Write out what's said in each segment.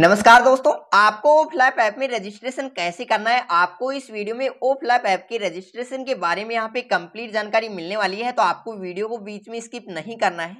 नमस्कार दोस्तों आपको फ्लैप ऐप में रजिस्ट्रेशन कैसे करना है आपको इस वीडियो में फ्लैप ऐप के रजिस्ट्रेशन के बारे में यहाँ पे कंप्लीट जानकारी मिलने वाली है तो आपको वीडियो को बीच में स्किप नहीं करना है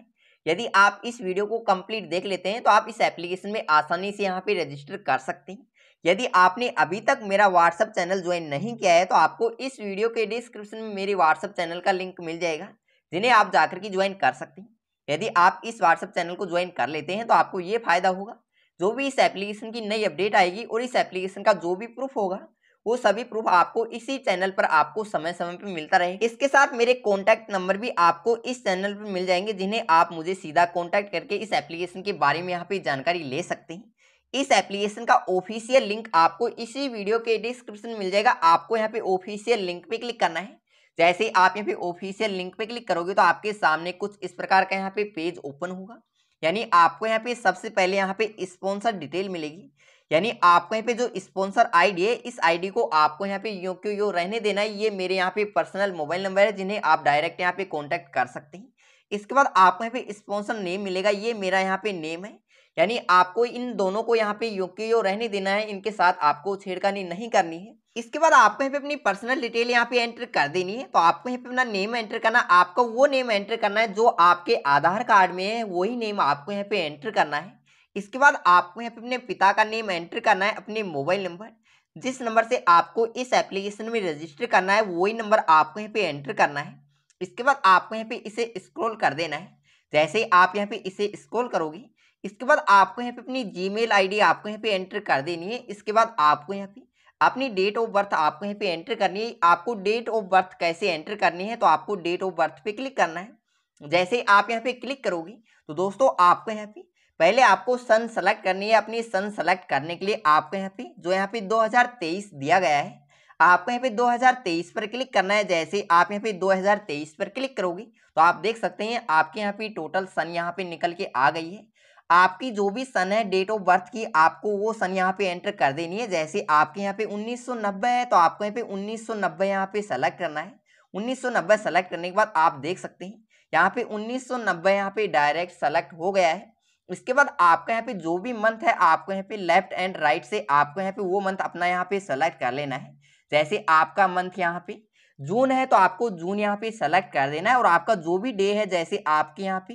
यदि आप इस वीडियो को कंप्लीट देख लेते हैं तो आप इस एप्लीकेशन में आसानी से यहाँ पे रजिस्टर कर सकते हैं यदि आपने अभी तक मेरा व्हाट्सअप चैनल ज्वाइन नहीं किया है तो आपको इस वीडियो के डिस्क्रिप्शन में मेरे व्हाट्सअप चैनल का लिंक मिल जाएगा जिन्हें आप जाकर के ज्वाइन कर सकते हैं यदि आप इस व्हाट्सअप चैनल को ज्वाइन कर लेते हैं तो आपको ये फायदा होगा जो भी इस एप्लीकेशन की नई अपडेट आएगी और इस एप्लीकेशन का जो भी प्रूफ होगा वो सभी प्रूफ आपको इसी चैनल पर आपको समय समय पर मिलता रहे इसके साथ मेरे कॉन्टैक्ट नंबर भी आपको इस चैनल पर मिल जाएंगे जिन्हें आप मुझे सीधा कॉन्टैक्ट करके इस एप्लीकेशन के बारे में यहाँ पे जानकारी ले सकते हैं इस एप्लीकेशन का ऑफिशियल लिंक आपको इसी वीडियो के डिस्क्रिप्शन मिल जाएगा आपको यहाँ पे ऑफिशियल लिंक पे क्लिक करना है जैसे ही आप यहाँ पे ऑफिशियल लिंक पे क्लिक करोगे तो आपके सामने कुछ इस प्रकार का यहाँ पे पेज ओपन होगा यानी आपको यहाँ पे सबसे पहले यहाँ पे स्पॉन्सर डिटेल मिलेगी यानी आपको यहाँ पे जो स्पॉन्सर आईडी है इस आईडी को आपको यहाँ पे यो क्यों यो रहने देना है ये मेरे यहाँ पे पर्सनल मोबाइल नंबर है जिन्हें आप डायरेक्ट यहाँ पे कॉन्टैक्ट कर सकते हैं इसके बाद आपको यहाँ पे स्पॉन्सर नेम मिलेगा ये मेरा यहाँ पे नेम है यानी आपको इन दोनों को यहाँ पे योग्य यो रहने देना है इनके साथ आपको छेड़खानी नहीं करनी है इसके बाद आपको यहाँ पे अपनी पर्सनल डिटेल यहाँ पे एंटर कर देनी है तो आपको यहाँ पे अपना नेम एंटर करना है आपको वो नेम एंटर करना है जो आपके आधार कार्ड में है वही नेम आपको यहाँ पे एंटर करना है इसके बाद आपको यहाँ पे अपने पिता का नेम एंटर करना है अपने मोबाइल नंबर जिस नंबर से आपको इस एप्लीकेशन में रजिस्टर करना है वही नंबर आपको यहाँ पे एंटर करना है इसके बाद आपको यहाँ पे इसे स्क्रोल कर देना है जैसे ही आप यहाँ पे इसे स्क्रोल करोगे इसके बाद आपको यहाँ पे अपनी जीमेल मेल आपको यहाँ पे एंटर कर देनी है इसके बाद आपको यहाँ पे अपनी डेट ऑफ बर्थ आपको यहाँ पे एंटर करनी है आपको डेट ऑफ बर्थ कैसे एंटर करनी है तो आपको डेट ऑफ बर्थ पे क्लिक करना है जैसे आप यहाँ पे क्लिक करोगे तो दोस्तों आपको यहाँ पे पहले आपको सन सेलेक्ट करनी है अपनी सन सेलेक्ट करने के लिए आपको यहाँ पे जो यहाँ पे 2023 दिया गया है आपको यहाँ पे 2023 पर क्लिक करना है जैसे आप यहाँ पे 2023 पर क्लिक करोगे तो आप देख सकते हैं आपके यहाँ पे टोटल सन यहाँ पे निकल के आ गई है आपकी जो भी सन है डेट ऑफ बर्थ की आपको वो सन यहाँ पे एंटर कर देनी है जैसे आपके यहाँ पे 1990 है तो आपको यहाँ पे 1990 यहाँ पे सेलेक्ट करना है 1990 सेलेक्ट करने के बाद आप देख सकते हैं यहाँ पे 1990 यहाँ पे डायरेक्ट सेलेक्ट हो गया है इसके बाद आपका यहाँ पे जो भी मंथ है आपको यहाँ पे लेफ्ट एंड राइट से आपको यहाँ पे वो मंथ अपना यहाँ पे सेलेक्ट कर लेना है जैसे आपका मंथ यहाँ पे जून है तो आपको जून यहाँ पे सेलेक्ट कर देना है और आपका जो भी डे है जैसे आपके यहाँ पे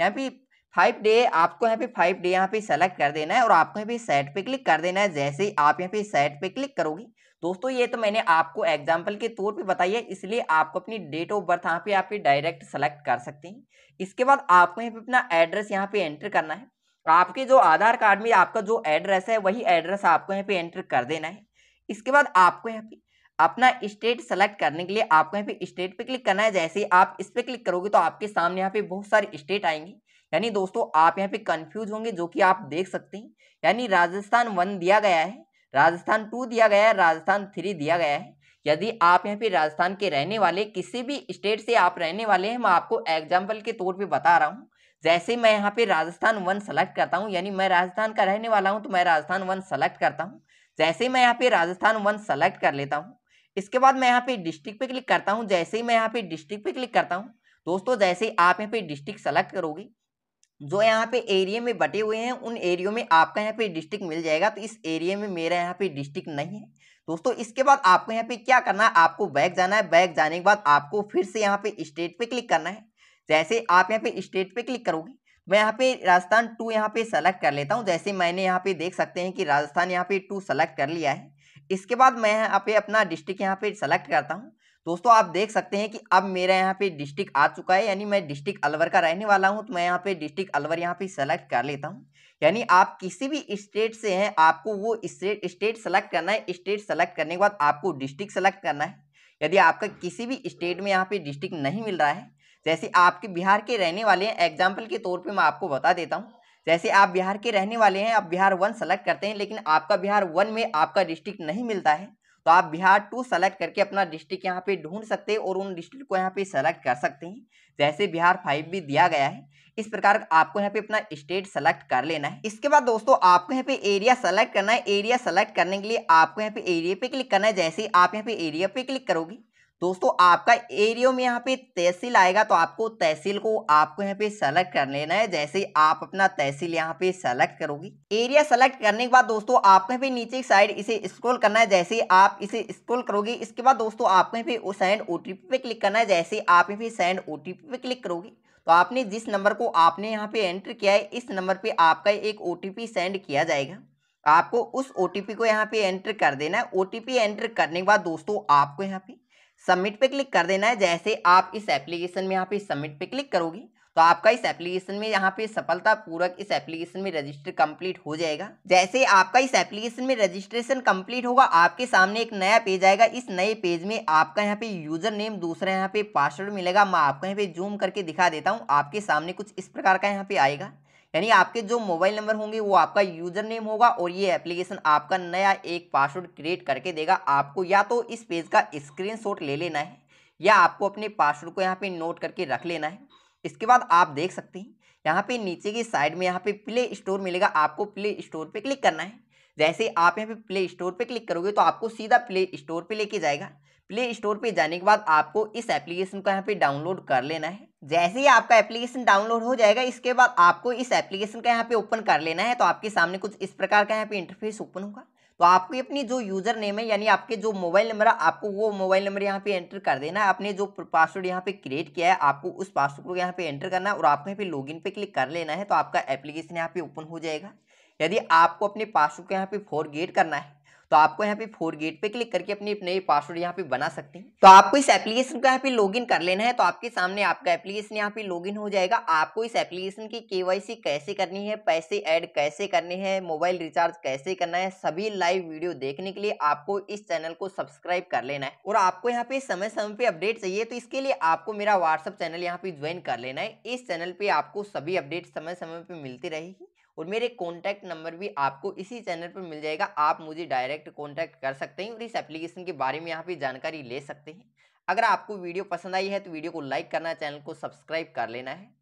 यहाँ पे फाइव डे आपको यहाँ पे फाइव डे यहाँ पे सेलेक्ट कर देना है और आपको यहाँ पे सेट पे क्लिक कर देना है जैसे ही आप यहाँ पे सेट पे क्लिक करोगे दोस्तों ये तो मैंने आपको एग्जाम्पल के तौर पे बताई है इसलिए आपको अपनी डेट ऑफ बर्थ यहाँ पे आप डायरेक्ट सेलेक्ट कर सकते हैं इसके बाद आपको यहाँ पे अपना एड्रेस यहाँ पे एंटर करना है आपके जो आधार कार्ड में आपका जो एड्रेस है वही एड्रेस आपको यहाँ पे एंटर कर देना है इसके बाद आपको यहाँ पे अपना स्टेट सेलेक्ट करने के लिए आपको यहाँ पे स्टेट पे क्लिक करना है जैसे ही आप इस पर क्लिक करोगे तो आपके सामने यहाँ पे बहुत सारे स्टेट आएंगे यानी दोस्तों आप यहाँ पे कंफ्यूज होंगे जो कि आप देख सकते हैं यानी राजस्थान वन दिया गया है राजस्थान टू दिया गया है राजस्थान थ्री दिया गया है यदि आप यहाँ पे राजस्थान के रहने वाले किसी भी स्टेट से आप रहने वाले हैं मैं आपको एग्जाम्पल के तौर पर बता रहा हूँ जैसे मैं यहाँ पे राजस्थान वन सेलेक्ट करता हूँ यानी मैं राजस्थान का रहने वाला हूँ तो मैं राजस्थान वन सेलेक्ट करता हूँ जैसे मैं यहाँ पे राजस्थान वन सेलेक्ट कर लेता हूँ इसके बाद मैं यहाँ पे डिस्ट्रिक्ट पे क्लिक करता हूँ जैसे ही मैं यहाँ पे डिस्ट्रिक्ट पे क्लिक करता हूँ दोस्तों जैसे आप यहाँ पे डिस्ट्रिक्ट सेलेक्ट करोगे जो यहाँ पे एरिया में बटे हुए हैं उन एरियो में आपका यहाँ पे डिस्ट्रिक्ट मिल जाएगा तो इस एरिया में मेरा यहाँ पे डिस्ट्रिक्ट नहीं है दोस्तों इसके बाद आपको यहाँ पे क्या करना है आपको बैग जाना है बैग जाने के बाद आपको फिर से यहाँ पे स्टेट पे क्लिक करना है जैसे आप यहाँ पे स्टेट पे क्लिक करोगे मैं यहाँ पे राजस्थान टू यहाँ पे सेलेक्ट कर लेता हूँ जैसे मैंने यहाँ पे देख सकते हैं कि राजस्थान यहाँ पे टू सेलेक्ट कर लिया है इसके बाद मैं यहाँ पे अपना डिस्ट्रिक्ट यहाँ पे सेलेक्ट करता हूँ दोस्तों आप देख सकते हैं कि अब मेरा यहाँ पे डिस्ट्रिक्ट आ चुका है यानी मैं डिस्ट्रिक्ट अलवर का रहने वाला हूँ तो मैं यहाँ पे डिस्ट्रिक्ट अलवर यहाँ पे सेलेक्ट कर लेता हूँ यानी आप किसी भी स्टेट से हैं आपको वो स्टेट स्टेट सेलेक्ट करना है स्टेट सेलेक्ट करने के बाद आपको डिस्ट्रिक्ट सेलेक्ट करना है यदि आपका किसी भी स्टेट में यहाँ पे डिस्ट्रिक्ट नहीं मिल रहा है जैसे आपके बिहार के रहने वाले हैं एग्जाम्पल के तौर पर मैं आपको बता देता हूँ जैसे आप बिहार के रहने वाले हैं आप बिहार वन सेलेक्ट करते हैं लेकिन आपका बिहार वन में आपका डिस्ट्रिक्ट नहीं मिलता है तो आप बिहार टू सेलेक्ट करके अपना डिस्ट्रिक्ट यहाँ पे ढूंढ सकते हैं और उन डिस्ट्रिक्ट को यहाँ पे सेलेक्ट कर सकते हैं जैसे बिहार फाइव भी दिया गया है इस प्रकार आपको यहाँ पे अपना स्टेट सेलेक्ट कर लेना है इसके बाद दोस्तों आपको यहाँ पे एरिया सेलेक्ट करना है एरिया सेलेक्ट करने के लिए आपको यहाँ पे एरिया पे क्लिक करना है जैसे ही आप यहाँ पे एरिया पे क्लिक करोगे दोस्तों आपका एरियो में यहाँ पे तहसील आएगा तो आपको तहसील को आपको यहाँ पे सेलेक्ट कर लेना है जैसे आप अपना तहसील यहाँ पे सेलेक्ट करोगे एरिया सेलेक्ट करने के बाद दोस्तों आपको यहाँ पे नीचे की साइड इसे स्क्रॉल करना है जैसे आप इसे स्क्रॉल करोगे इसके बाद दोस्तों आपको यहाँ पे सेंड ओटीपी पे क्लिक करना है जैसे आप यहाँ पे सेंड ओटीपी पे क्लिक करोगे तो आपने जिस नंबर को आपने यहाँ पे एंटर किया है इस नंबर पे आपका एक पी सेंड किया जाएगा आपको उस पी को यहाँ पे एंटर कर देना है पी एंटर करने के बाद दोस्तों आपको यहाँ पे सबमिट पे क्लिक कर देना है जैसे आप इस एप्लीकेशन में यहाँ पे सबमिट पे क्लिक करोगे तो आपका इस एप्लीकेशन में यहाँ पे सफलतापूर्वक इस एप्लीकेशन में रजिस्टर कंप्लीट हो जाएगा जैसे आपका इस एप्लीकेशन में रजिस्ट्रेशन कंप्लीट होगा आपके सामने एक नया पेज आएगा इस नए पेज में आपका यहाँ पे यूजर नेम दूसरा यहाँ पे पासवर्ड मिलेगा मैं आपको यहाँ पे जूम करके दिखा देता हूँ आपके सामने कुछ इस प्रकार का यहाँ पे आएगा यानी आपके जो मोबाइल नंबर होंगे वो आपका यूजर नेम होगा और ये एप्लीकेशन आपका नया एक पासवर्ड क्रिएट करके देगा आपको या तो इस पेज का स्क्रीन ले लेना है या आपको अपने पासवर्ड को यहाँ पे नोट करके रख लेना है इसके बाद आप देख सकते हैं यहाँ पे नीचे की साइड में यहाँ पे प्ले स्टोर मिलेगा आपको प्ले स्टोर पे क्लिक करना है जैसे आप यहाँ पे प्ले स्टोर पे क्लिक करोगे तो आपको सीधा प्ले स्टोर पे लेके जाएगा प्ले स्टोर पे जाने के बाद आपको इस एप्लीकेशन को यहाँ पे डाउनलोड कर लेना है जैसे ही आपका एप्लीकेशन डाउनलोड हो जाएगा इसके बाद आपको इस एप्लीकेशन का यहाँ पे ओपन कर लेना है तो आपके सामने कुछ इस प्रकार का यहाँ पे इंटरफेस ओपन होगा तो आपकी अपनी जो यूज़र नेम है यानी आपके जो मोबाइल नंबर है आपको वो मोबाइल नंबर यहाँ पे एंटर कर देना है आपने जो पासवर्ड यहाँ पे क्रिएट किया है आपको उस पासवर्ड को यहाँ पे एंटर करना है और आपको यहाँ पे लॉगिन पे क्लिक कर लेना है तो आपका एप्लीकेशन यहाँ पे ओपन हो जाएगा यदि आपको अपने पासवर्ड को यहाँ पे गेट करना है तो आपको यहाँ पे फोर गेट पे क्लिक करके अपने नए पासवर्ड यहाँ पे बना सकते हैं तो आपको इस एप्लीकेशन का यहाँ पे लॉगिन कर लेना है तो आपके सामने आपका एप्लीकेशन यहाँ पे लॉगिन हो जाएगा आपको इस एप्लीकेशन की केवाईसी कैसे करनी है पैसे ऐड कैसे करने हैं मोबाइल रिचार्ज कैसे करना है सभी लाइव वीडियो देखने के लिए आपको इस चैनल को सब्सक्राइब कर लेना है और आपको यहाँ पे समय समय पे अपडेट चाहिए तो इसके लिए आपको मेरा व्हाट्सअप चैनल यहाँ पे ज्वाइन कर लेना है इस चैनल पे आपको सभी अपडेट समय समय पर मिलती रहेगी और मेरे कॉन्टैक्ट नंबर भी आपको इसी चैनल पर मिल जाएगा आप मुझे डायरेक्ट कॉन्टैक्ट कर सकते हैं और इस एप्लीकेशन के बारे में यहाँ पर जानकारी ले सकते हैं अगर आपको वीडियो पसंद आई है तो वीडियो को लाइक करना चैनल को सब्सक्राइब कर लेना है